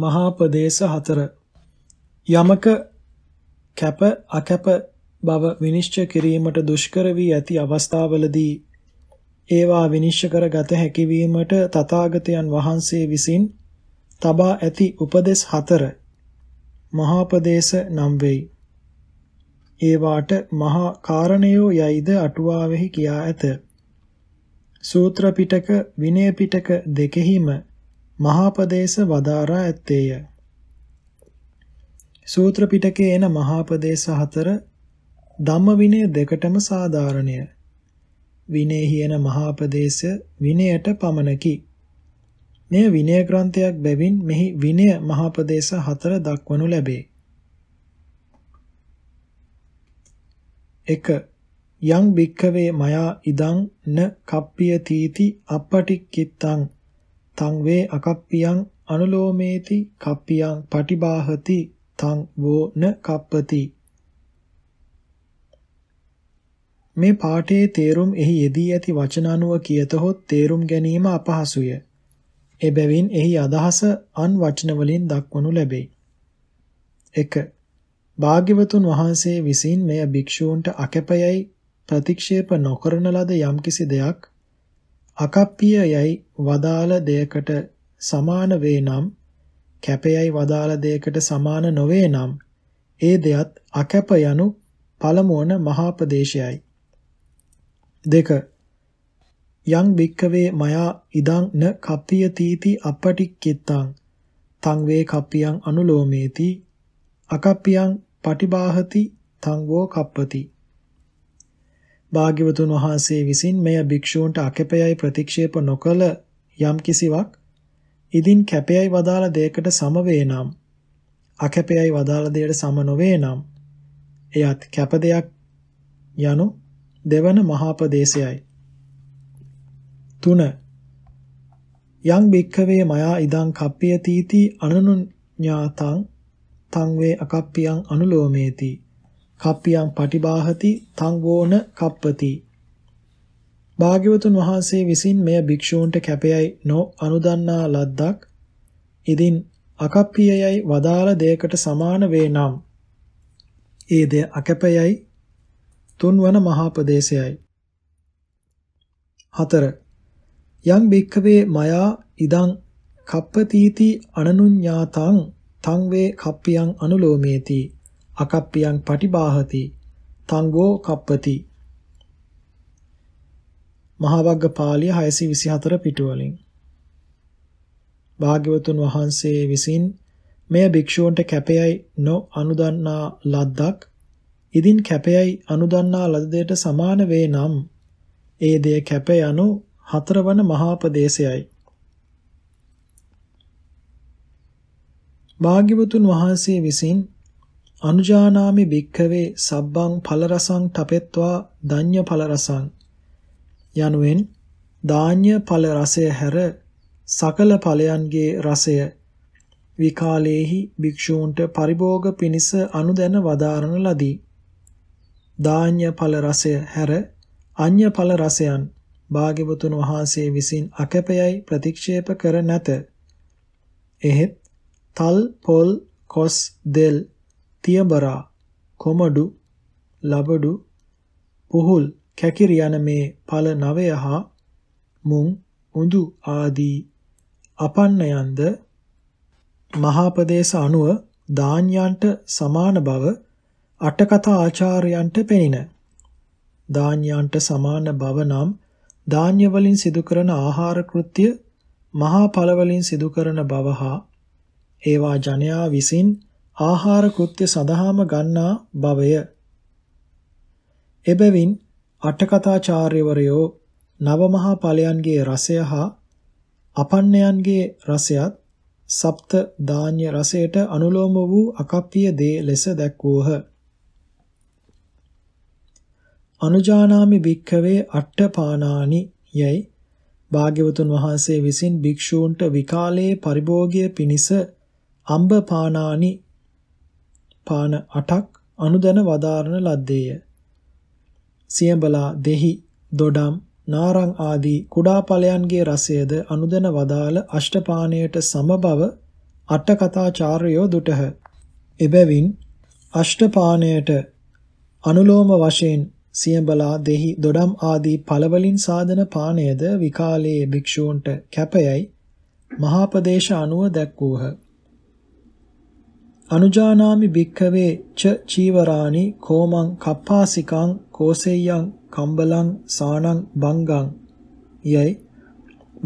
මහාපදේශ හතර යමක කැප අකැප බව විනිශ්චය කිරීමට දුෂ්කර වී ඇති අවස්ථාවලදී ඒවා විනිශ්චය කරගත හැකිවීමට තථාගතයන් වහන්සේ විසින් තබා ඇති උපදෙස් හතර මහාපදේශ නම් වෙයි. ඒවාට මහා කාරණයෝ යයිද අටුවාවෙහි කියා ඇත. සූත්‍ර පිටක විනය පිටක දෙකෙහිම මහාපදේශ වදාරා ඇත්තේය. සූත්‍ර පිටකේ එන මහාපදේශ හතර ධම්ම විනය දෙකටම සාධාරණය. විනේහි එන මහාපදේශ විනයට පමණකි. මෙය විනය ග්‍රන්ථයක් බැවින් මෙහි විනය මහාපදේශ හතර දක්වනු ලැබේ. 1. යං භික්ඛවේ මයා ඉදං න කප්පිය තීති අපටික්කිතං තං වේ අකප්පියං අනුලෝමේති කප්පියං පටිභාහති තං වෝ න කප්පති මේ පාඨයේ තේරුම් එහි යෙදී ඇති වචන අනුව කියතහොත් තේරුම් ගැනීම අපහසුය. එබැවින් එහි අදහස අන් වචන වලින් දක්වනු ලැබේ. 1. භාග්‍යවතුන් වහන්සේ විසින් මෙය භික්ෂූන්ට අකැපයයි ප්‍රතික්ෂේප නොකරන ලද යම්කිසි දෙයක් අකප්පිය යයි වදාළ දෙයකට සමාන වේ නම් කැපයයි වදාළ දෙයකට සමාන නොවේ නම් ඒ දෙයත් අකැප යනු පළමුවන මහා ප්‍රදේශයයි. දෙක යං භික්කවේ මයා ඉදං න කප්පිය තීති අපටික්කිත්තං තං වේ කප්පියං අනුලෝමේති අකප්පියං පටිභාහති තං වෝ කප්පති භාග්‍යවතුන් වහන්සේ විසින් මෙය භික්ෂූන්ට අකැපයයි ප්‍රතික්ෂේප නොකළ යම් කිසිවක් ඉදින් කැපයයි වදාළ දෙයකට සම නම් අකැපයයි වදාළ දෙයට සම නොවේ නම් එයත් කැප දෙයක් යනු දෙවන මහාපදේශයයි 3 යං භික්ඛවේ මයා ඉදං කප්පිය තීති අනනුඤ්ඤාතං තං වේ අකප්පියං අනුලෝමේති කප්පියම් පටිභාහති තංගෝන කප්පති භාග්‍යවතුන් වහන්සේ විසින් මෙය භික්ෂූන්ට කැපයයි නො අනුදන්නා ලද්දක් ඉදින් අකප්පියයයි වදාළ දෙයකට සමාන වේ නම් ඒ දෙය අකැපයයි තුන්වන මහාපදේශයයි හතර යම් භික්ඛවේ මයා ඉදං කප්පතිති අනනුඤ්ඤාතං තං වේ කප්පියං අනුලෝමේති අකප්පියං පටිභාහති තංගෝ කප්පති මහා වග්ග පාළිය 624 පිටුවලින් භාග්‍යවතුන් වහන්සේ විසින් මෙය භික්ෂූන්ට කැපයයි නො අනුදන්නා ලද්දක් ඉදින් කැපයයි අනුදන්නා ලද දෙයට සමාන වේ නම් ඒ දෙය කැප යනු හතරවන මහාපදේශයයි භාග්‍යවතුන් වහන්සේ විසින් අනුජානාමි භික්ඛවේ සබ්බං ඵල රසං තපෙත්වා ධඤ්‍ය ඵල රසං යනුවෙන් ධාන්‍ය ඵල රසය හැර සකල ඵලයන්ගේ රසය විකාලේහි භික්ෂූන්ට පරිභෝග පිණිස අනුදැන වදාරන ලදී. ධාන්‍ය ඵල රසය හැර අඤ්‍ය ඵල රසයන් භාග්‍යවතුන් වහන්සේ විසින් අකපයයි ප්‍රතික්ෂේප කර නැත. එහෙත් තල් පොල් කොස් දෙල් තියබරා, කොමඩු, ලබඩු, පුහුල්, කැකිරි යන මේ ඵල නවය හා මුං, උඳු ආදී අපන්නයන්ද මහාපදේශ අනුව දාඤ්‍යයන්ට සමාන බව අටකතා ආචාර්යයන්ට පෙනින. දාඤ්‍යයන්ට සමාන බව නම් දාඤ්‍ය වලින් සිදු කරන ආහාර කෘත්‍ය මහා ඵල වලින් සිදු කරන බව හා ඒවා ජනයා විසින් ආහාර කෘත්‍ය සඳහාම ගන්නා බවය. එබැවින් අටකථාචාර්යවරයෝ නවමහා ඵලයන්ගේ රසය හා අපන්නයන්ගේ රසයත් සප්ත ධාන්‍ය රසයට අනුලෝම වූ අකප්පිය දේ ලෙස දැක්වූහ. අනුජානාමි භික්ඛවේ අට්ඨපානානි යයි භාග්‍යවතුන් වහන්සේ විසින් භික්ෂූන්ට විකාලයේ පරිභෝගය පිණිස අම්බ පානානි පාන 8ක් අනුදැන වදාරන ලද්දේය. සියඹලා දෙහි දොඩම් නාරං ආදී කුඩා ඵලයන්ගේ රසයද අනුදැන වදාළ අෂ්ටපාණයට සමබව අටකථාචාර්යෝ දුටහ. එබැවින් අෂ්ටපාණයට අනුලෝම වශයෙන් සියඹලා දෙහි දොඩම් ආදී ඵලවලින් සාධන පාණයද විකාලයේ භික්ෂූන්ට කැපයයි මහාපදේශ අනුව දැක්වූහ. අනුජානාමි භික්ඛවේ ච චීවරානි කෝමං කප්පාසිකං කෝසෙය්‍යං කම්බලං සානං බංගං යයි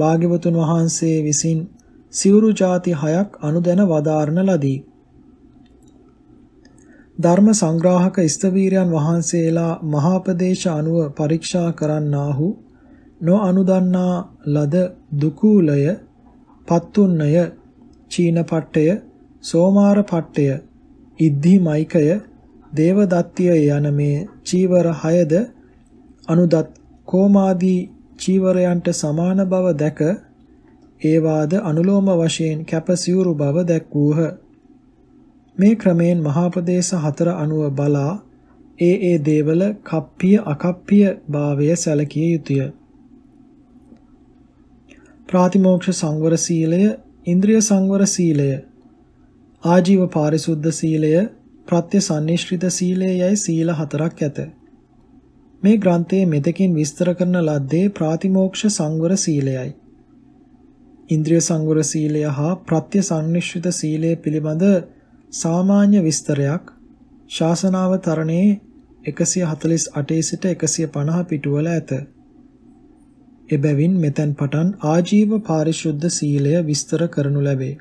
භාග්‍යවතුන් වහන්සේ විසින් සිවුරු ಜಾති හයක් අනුදැන වදාරන ලදී ධර්ම සංග්‍රාහක ඉස්තවීරයන් වහන්සේලා මහාපදේශ අනුව පරීක්ෂා කරන්නාහු නො අනුදන්නා ලද දුකූලය පත්තුන්නය චීන පට්ටය සෝමාර පට්ටය, ඉද්ධි මයිකය, දේවදත්තිය යන මේ චීවර 6ද අනුදත් කෝමාදී චීවරයන්ට සමාන බව දැක ඒවාද අනුලෝම වශයෙන් කැප සිවුරු බව දැක්වූහ. මේ ක්‍රමයෙන් මහාපදේශ හතර අනුව බලා ඒ ඒ දේවල කප්පිය අකප්පිය භාවය සැලකිය යුතුය. ප්‍රාතිමෝක්ෂ සංවර සීලය, ඉන්ද්‍රිය සංවර සීලය ආජීව පාරිශුද්ධ සීලය, ප්‍රත්‍ය සම්නිශ්චිත සීලය යයි සීල හතරක් ඇත. මේ ග්‍රන්ථයේ මෙතකින් විස්තර කරන ලද්දේ ප්‍රාතිමෝක්ෂ සංවර සීලයයි. ඉන්ද්‍රිය සංවර සීලය හා ප්‍රත්‍ය සම්නිශ්චිත සීලය පිළිබඳ සාමාන්‍ය විස්තරයක් ශාසනාව තරණේ 148 සිට 150 පිටුවල ඇත. එබැවින් මෙතෙන් පටන් ආජීව පාරිශුද්ධ සීලය විස්තර කරනු ලැබේ.